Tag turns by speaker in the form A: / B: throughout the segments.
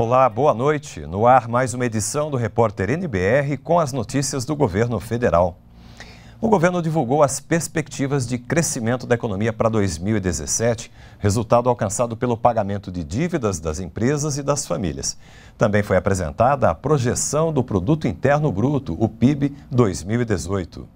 A: Olá, boa noite. No ar, mais uma edição do Repórter NBR com as notícias do governo federal. O governo divulgou as perspectivas de crescimento da economia para 2017, resultado alcançado pelo pagamento de dívidas das empresas e das famílias. Também foi apresentada a projeção do Produto Interno Bruto, o PIB 2018.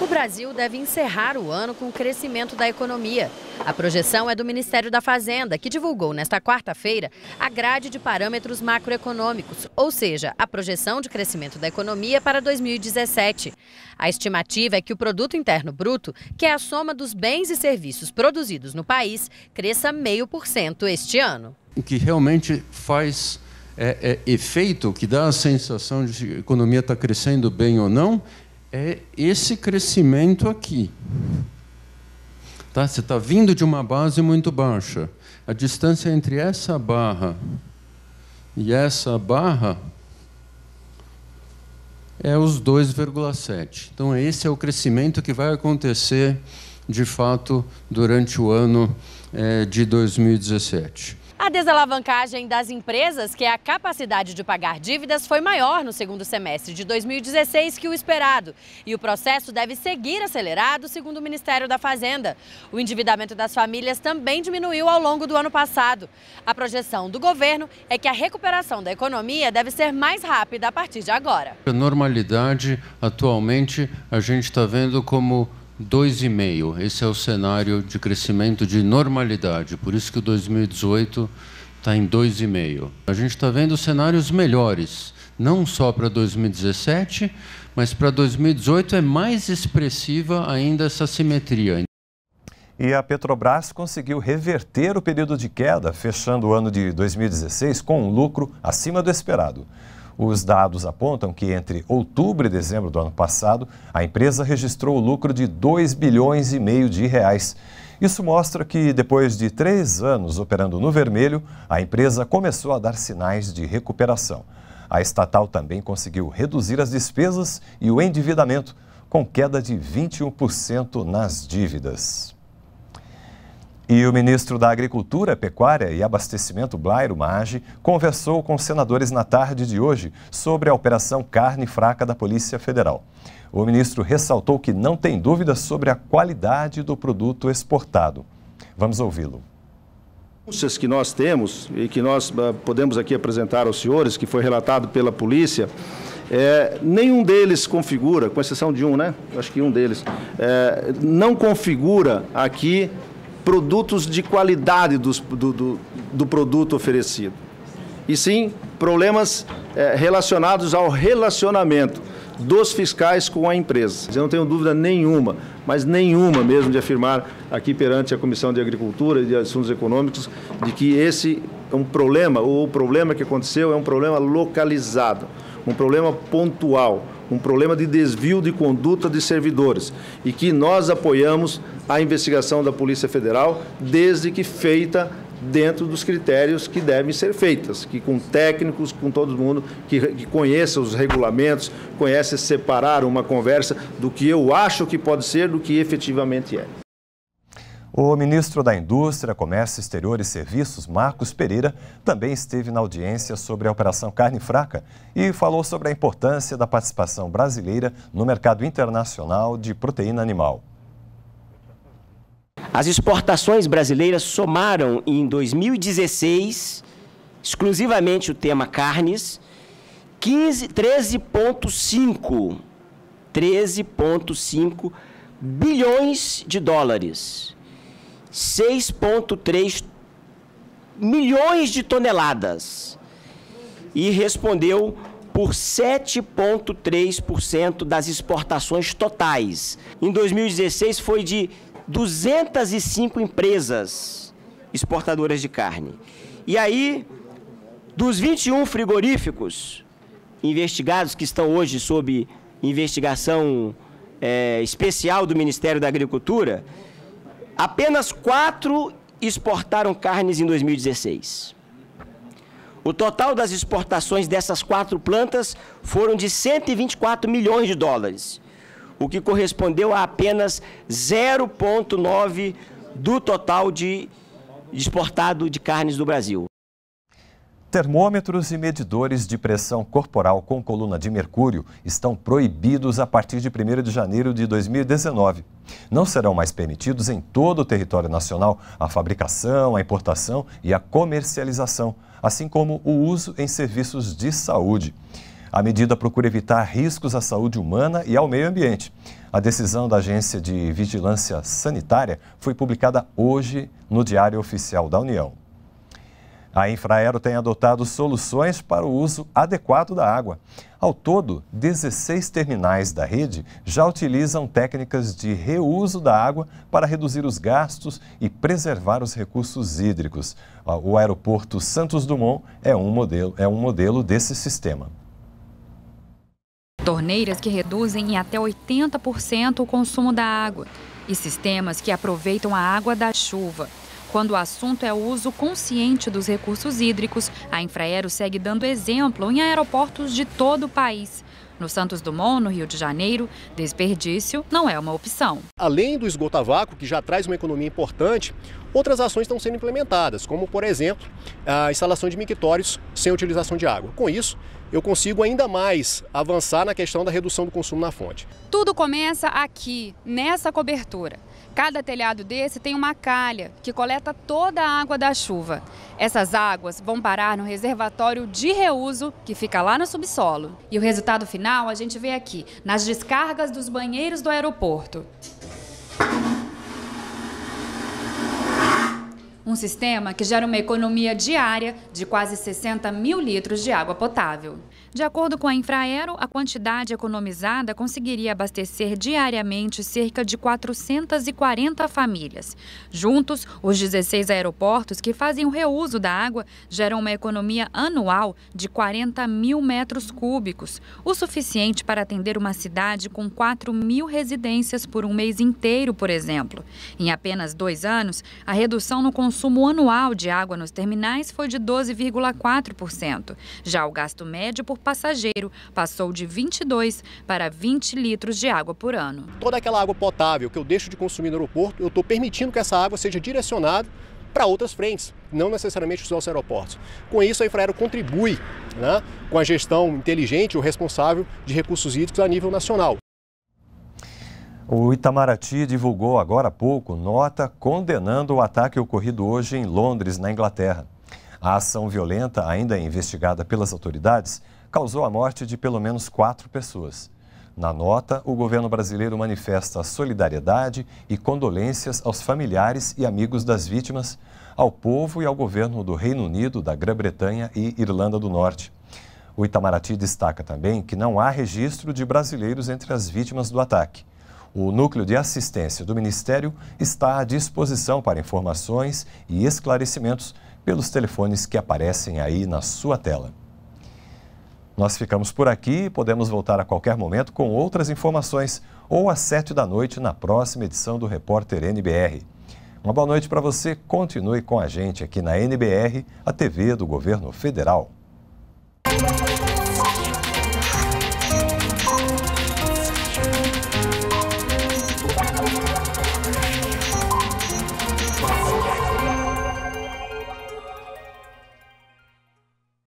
B: O Brasil deve encerrar o ano com o crescimento da economia. A projeção é do Ministério da Fazenda, que divulgou nesta quarta-feira a grade de parâmetros macroeconômicos, ou seja, a projeção de crescimento da economia para 2017. A estimativa é que o produto interno bruto, que é a soma dos bens e serviços produzidos no país, cresça 0,5% este ano.
C: O que realmente faz é, é, efeito, que dá a sensação de que a economia está crescendo bem ou não, é esse crescimento aqui. Tá? Você está vindo de uma base muito baixa. A distância entre essa barra e essa barra é os 2,7. Então, esse é o crescimento que vai acontecer, de fato, durante o ano é, de 2017.
B: A desalavancagem das empresas, que é a capacidade de pagar dívidas, foi maior no segundo semestre de 2016 que o esperado. E o processo deve seguir acelerado, segundo o Ministério da Fazenda. O endividamento das famílias também diminuiu ao longo do ano passado. A projeção do governo é que a recuperação da economia deve ser mais rápida a partir de agora.
C: A normalidade, atualmente, a gente está vendo como 2,5. Esse é o cenário de crescimento de normalidade, por isso que o 2018 está em 2,5. A gente está vendo cenários melhores, não só para 2017, mas para 2018 é mais expressiva ainda essa simetria.
A: E a Petrobras conseguiu reverter o período de queda, fechando o ano de 2016 com um lucro acima do esperado. Os dados apontam que entre outubro e dezembro do ano passado, a empresa registrou o lucro de 2 bilhões e meio de reais. Isso mostra que, depois de três anos operando no vermelho, a empresa começou a dar sinais de recuperação. A estatal também conseguiu reduzir as despesas e o endividamento, com queda de 21% nas dívidas. E o ministro da Agricultura, Pecuária e Abastecimento, Blairo Maggi, conversou com senadores na tarde de hoje sobre a Operação Carne Fraca da Polícia Federal. O ministro ressaltou que não tem dúvidas sobre a qualidade do produto exportado. Vamos ouvi-lo
D: As que nós temos e que nós ah, podemos aqui apresentar aos senhores, que foi relatado pela polícia, é, nenhum deles configura, com exceção de um, né? Acho que um deles, é, não configura aqui produtos de qualidade dos, do, do, do, produto oferecido. E sim, problemas é, relacionados ao relacionamento dos fiscais com a empresa. Eu não tenho dúvida nenhuma, mas nenhuma mesmo, de afirmar aqui perante a Comissão de Agricultura e de Assuntos Econômicos de que esse é um problema, ou o problema que aconteceu é um problema localizado, um problema pontual um problema de desvio de conduta de servidores e que nós apoiamos a investigação da Polícia Federal desde que feita dentro dos critérios que devem ser feitas, que com técnicos, com todo mundo que, que conheça os regulamentos, conhece separar uma conversa do que eu acho que pode ser do que efetivamente é.
A: O ministro da Indústria, Comércio Exterior e Serviços, Marcos Pereira, também esteve na audiência sobre a Operação Carne Fraca e falou sobre a importância da participação brasileira no mercado internacional de proteína animal.
E: As exportações brasileiras somaram em 2016, exclusivamente o tema carnes, 13,5 bilhões de dólares. 6,3 milhões de toneladas e respondeu por 7,3% das exportações totais. Em 2016 foi de 205 empresas exportadoras de carne. E aí, dos 21 frigoríficos investigados que estão hoje sob investigação é, especial do Ministério da Agricultura, Apenas quatro exportaram carnes em 2016. O total das exportações dessas quatro plantas foram de 124 milhões de dólares, o que correspondeu a apenas 0,9% do total de exportado de carnes do Brasil.
A: Termômetros e medidores de pressão corporal com coluna de mercúrio estão proibidos a partir de 1 de janeiro de 2019. Não serão mais permitidos em todo o território nacional a fabricação, a importação e a comercialização, assim como o uso em serviços de saúde. A medida procura evitar riscos à saúde humana e ao meio ambiente. A decisão da Agência de Vigilância Sanitária foi publicada hoje no Diário Oficial da União. A Infraero tem adotado soluções para o uso adequado da água. Ao todo, 16 terminais da rede já utilizam técnicas de reuso da água para reduzir os gastos e preservar os recursos hídricos. Ah, o aeroporto Santos Dumont é um modelo, é um modelo desse sistema.
B: Torneiras que reduzem em até 80% o consumo da água e sistemas que aproveitam a água da chuva. Quando o assunto é o uso consciente dos recursos hídricos, a Infraero segue dando exemplo em aeroportos de todo o país. No Santos Dumont, no Rio de Janeiro, desperdício não é uma opção.
A: Além do vácuo, que já traz uma economia importante, outras ações estão sendo implementadas, como, por exemplo, a instalação de mictórios sem utilização de água. Com isso, eu consigo ainda mais avançar na questão da redução do consumo na fonte.
B: Tudo começa aqui, nessa cobertura. Cada telhado desse tem uma calha que coleta toda a água da chuva. Essas águas vão parar no reservatório de reuso que fica lá no subsolo. E o resultado final a gente vê aqui, nas descargas dos banheiros do aeroporto. Um sistema que gera uma economia diária de quase 60 mil litros de água potável. De acordo com a Infraero, a quantidade economizada conseguiria abastecer diariamente cerca de 440 famílias. Juntos, os 16 aeroportos que fazem o reuso da água geram uma economia anual de 40 mil metros cúbicos, o suficiente para atender uma cidade com 4 mil residências por um mês inteiro, por exemplo. Em apenas dois anos, a redução no consumo anual de água nos terminais foi de 12,4%. Já o gasto médio por passageiro passou de 22 para 20 litros de água por ano. Toda aquela água potável que eu deixo de consumir no aeroporto, eu estou permitindo que essa água seja direcionada para outras frentes,
A: não necessariamente os nossos aeroportos. Com isso, a Infraero contribui né, com a gestão inteligente ou responsável de recursos hídricos a nível nacional. O Itamaraty divulgou agora há pouco nota condenando o ataque ocorrido hoje em Londres, na Inglaterra. A ação violenta, ainda investigada pelas autoridades, causou a morte de pelo menos quatro pessoas. Na nota, o governo brasileiro manifesta solidariedade e condolências aos familiares e amigos das vítimas, ao povo e ao governo do Reino Unido, da Grã-Bretanha e Irlanda do Norte. O Itamaraty destaca também que não há registro de brasileiros entre as vítimas do ataque. O núcleo de assistência do Ministério está à disposição para informações e esclarecimentos pelos telefones que aparecem aí na sua tela. Nós ficamos por aqui e podemos voltar a qualquer momento com outras informações ou às sete da noite na próxima edição do Repórter NBR. Uma boa noite para você, continue com a gente aqui na NBR, a TV do Governo Federal.